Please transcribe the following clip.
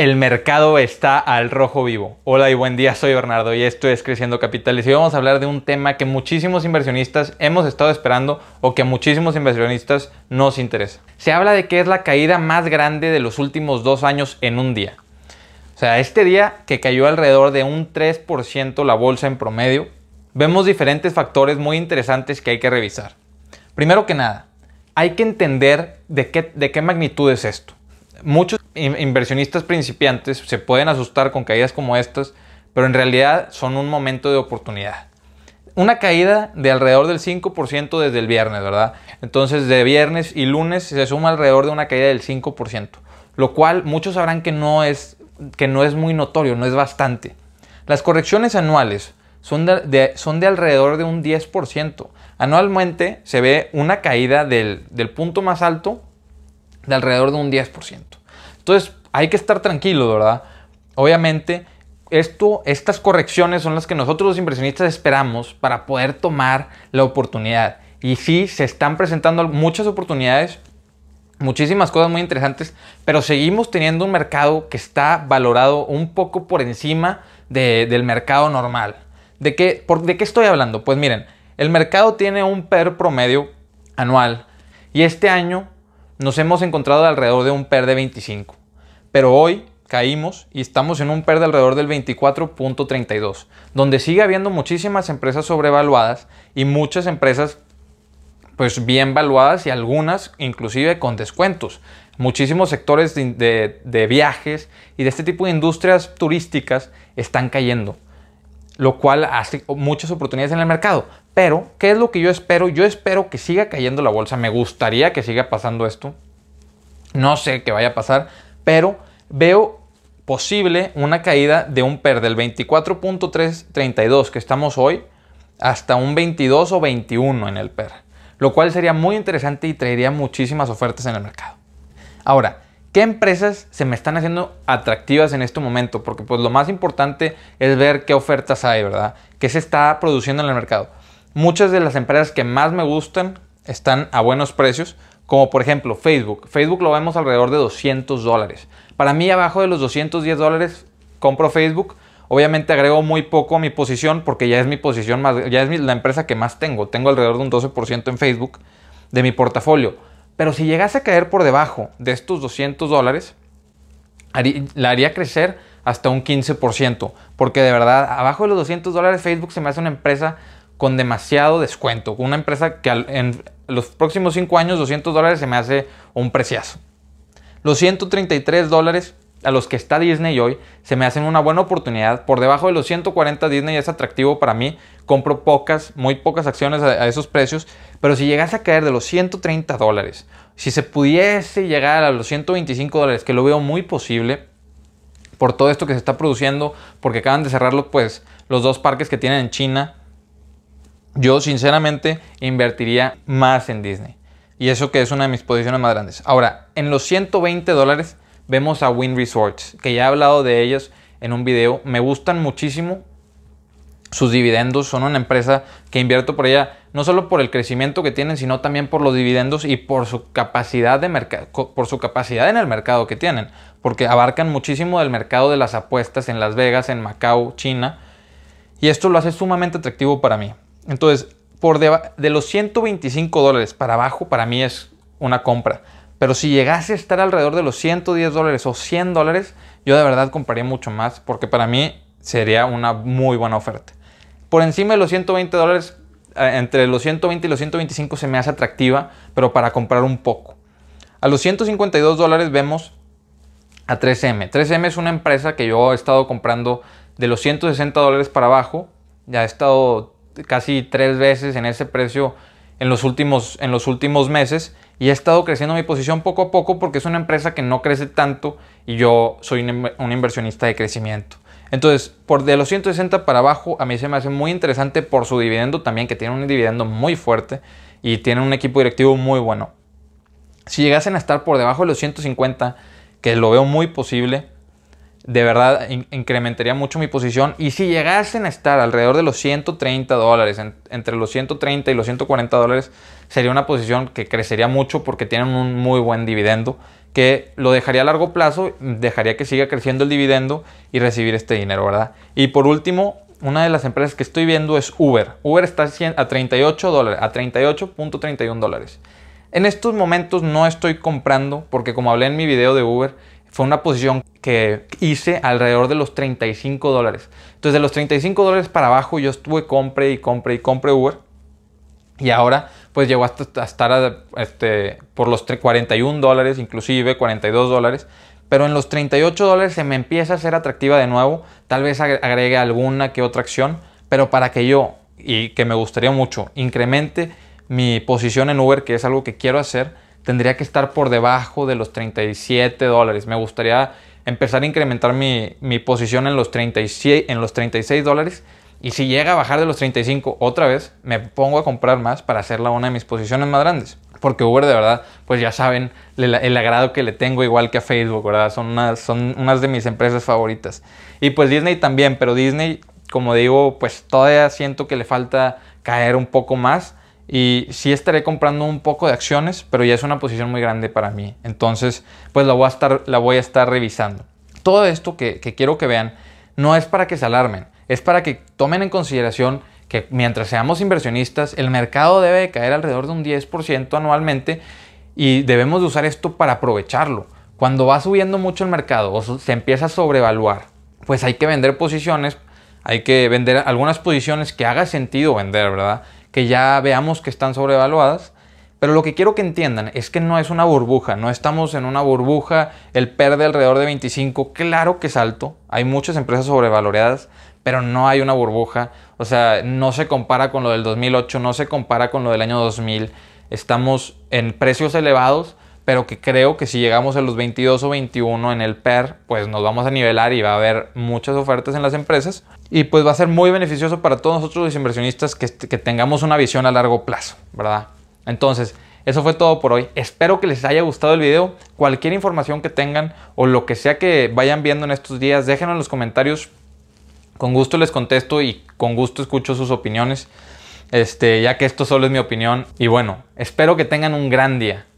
el mercado está al rojo vivo. Hola y buen día, soy Bernardo y esto es Creciendo Capitales y vamos a hablar de un tema que muchísimos inversionistas hemos estado esperando o que a muchísimos inversionistas nos interesa. Se habla de que es la caída más grande de los últimos dos años en un día. O sea, este día que cayó alrededor de un 3% la bolsa en promedio, vemos diferentes factores muy interesantes que hay que revisar. Primero que nada, hay que entender de qué, de qué magnitud es esto muchos inversionistas principiantes se pueden asustar con caídas como estas, pero en realidad son un momento de oportunidad. Una caída de alrededor del 5% desde el viernes, ¿verdad? Entonces de viernes y lunes se suma alrededor de una caída del 5%, lo cual muchos sabrán que no es, que no es muy notorio, no es bastante. Las correcciones anuales son de, son de alrededor de un 10%. Anualmente se ve una caída del, del punto más alto de alrededor de un 10%. Entonces, hay que estar tranquilo, ¿verdad? Obviamente, esto, estas correcciones son las que nosotros los impresionistas esperamos para poder tomar la oportunidad. Y sí, se están presentando muchas oportunidades, muchísimas cosas muy interesantes, pero seguimos teniendo un mercado que está valorado un poco por encima del mercado normal. ¿De qué, ¿De qué estoy hablando? Pues miren, el mercado tiene un PER promedio anual y este año nos hemos encontrado alrededor de un PER de 25, pero hoy caímos y estamos en un PER de alrededor del 24.32, donde sigue habiendo muchísimas empresas sobrevaluadas y muchas empresas pues bien valuadas y algunas inclusive con descuentos. Muchísimos sectores de, viajes y de este tipo de industrias turísticas están cayendo, lo cual hace muchas oportunidades en el mercado. Pero ¿Qué es lo que yo espero? Yo espero que siga cayendo la bolsa. Me gustaría que siga pasando esto. No sé qué vaya a pasar, pero veo posible una caída de un PER del 24.332 que estamos hoy hasta un 22 o 21 en el PER, lo cual sería muy interesante y traería muchísimas ofertas en el mercado. Ahora, ¿qué empresas se me están haciendo atractivas en este momento? Porque pues lo más importante es ver qué ofertas hay, ¿verdad? ¿Qué se está produciendo en el mercado? Muchas de las empresas que más me gustan están a buenos precios, como por ejemplo Facebook. Facebook lo vemos alrededor de 200 dólares. Para mí abajo de los 210 dólares compro Facebook. Obviamente agrego muy poco a mi posición porque ya es mi posición más, ya es la empresa que más tengo. Tengo alrededor de un 12% en Facebook de mi portafolio. Pero si llegase a caer por debajo de estos 200 dólares, la haría crecer hasta un 15%. Porque de verdad, abajo de los 200 dólares Facebook se me hace una empresa con demasiado descuento. Una empresa que en los próximos 5 años 200 dólares se me hace un preciazo. Los 133 dólares a los que está Disney hoy se me hacen una buena oportunidad. Por debajo de los 140 Disney es atractivo para mí. Compro pocas, muy pocas acciones a, esos precios. Pero si llegase a caer de los 130 dólares, si se pudiese llegar a los 125 dólares, que lo veo muy posible por todo esto que se está produciendo, porque acaban de cerrar pues, los dos parques que tienen en China, yo sinceramente invertiría más en Disney. Y eso que es una de mis posiciones más grandes. Ahora, en los 120 dólares vemos a Win Resorts, que ya he hablado de ellos en un video. Me gustan muchísimo sus dividendos. Son una empresa que invierto por ella, no solo por el crecimiento que tienen, sino también por los dividendos y por su capacidad, de por su capacidad en el mercado que tienen. Porque abarcan muchísimo del mercado de las apuestas en Las Vegas, en Macao, China. Y esto lo hace sumamente atractivo para mí. Entonces, por de, de los 125 dólares para abajo, para mí es una compra. Pero si llegase a estar alrededor de los 110 dólares o 100 dólares, yo de verdad compraría mucho más porque para mí sería una muy buena oferta. Por encima de los 120 dólares, eh, entre los 120 y los 125 se me hace atractiva, pero para comprar un poco. A los 152 dólares vemos a 3M. 3M es una empresa que yo he estado comprando de los 160 dólares para abajo. Ya he estado casi tres veces en ese precio en los últimos, en los últimos meses y he estado creciendo mi posición poco a poco porque es una empresa que no crece tanto y yo soy un, inversionista de crecimiento. Entonces, por de los 160 para abajo, a mí se me hace muy interesante por su dividendo también, que tiene un dividendo muy fuerte y tiene un equipo directivo muy bueno. Si llegasen a estar por debajo de los 150, que lo veo muy posible, de verdad incrementaría mucho mi posición. Y si llegasen a estar alrededor de los 130 dólares, entre los 130 y los 140 dólares, sería una posición que crecería mucho porque tienen un muy buen dividendo, que lo dejaría a largo plazo, dejaría que siga creciendo el dividendo y recibir este dinero, ¿verdad? Y por último, una de las empresas que estoy viendo es Uber. Uber está a 38 dólares, a 38.31 dólares. En estos momentos no estoy comprando porque como hablé en mi video de Uber, fue una posición que hice alrededor de los 35 dólares. Entonces, de los 35 dólares para abajo, yo estuve compre y compre y compre Uber. Y ahora, pues llegó hasta, estar este, por los 41 dólares, inclusive 42 dólares. Pero en los 38 dólares se me empieza a ser atractiva de nuevo. Tal vez agregue alguna que otra acción. Pero para que yo, y que me gustaría mucho, incremente mi posición en Uber, que es algo que quiero hacer, tendría que estar por debajo de los 37 dólares. Me gustaría empezar a incrementar mi, posición en los, 36, en los 36 dólares. Y si llega a bajar de los 35 otra vez, me pongo a comprar más para hacerla una de mis posiciones más grandes. Porque Uber, de verdad, pues ya saben el, agrado que le tengo, igual que a Facebook, ¿verdad? Son son unas de mis empresas favoritas. Y pues Disney también, pero Disney, como digo, pues todavía siento que le falta caer un poco más. Y sí estaré comprando un poco de acciones, pero ya es una posición muy grande para mí. Entonces, pues la voy a estar, la voy a estar revisando. Todo esto que, quiero que vean no es para que se alarmen, es para que tomen en consideración que mientras seamos inversionistas, el mercado debe caer alrededor de un 10% anualmente y debemos de usar esto para aprovecharlo. Cuando va subiendo mucho el mercado o se empieza a sobrevaluar, pues hay que vender posiciones, hay que vender algunas posiciones que haga sentido vender, ¿verdad? que ya veamos que están sobrevaluadas. Pero lo que quiero que entiendan es que no es una burbuja, no estamos en una burbuja, el PER de alrededor de 25, claro que es alto, hay muchas empresas sobrevaloreadas pero no hay una burbuja, o sea, no se compara con lo del 2008, no se compara con lo del año 2000, estamos en precios elevados, pero que creo que si llegamos a los 22 o 21 en el PER, pues nos vamos a nivelar y va a haber muchas ofertas en las empresas y pues va a ser muy beneficioso para todos nosotros los inversionistas que, que tengamos una visión a largo plazo, ¿verdad? Entonces, eso fue todo por hoy. Espero que les haya gustado el video. Cualquier información que tengan o lo que sea que vayan viendo en estos días, déjenlo en los comentarios. Con gusto les contesto y con gusto escucho sus opiniones. Este, ya que esto solo es mi opinión. Y bueno, espero que tengan un gran día.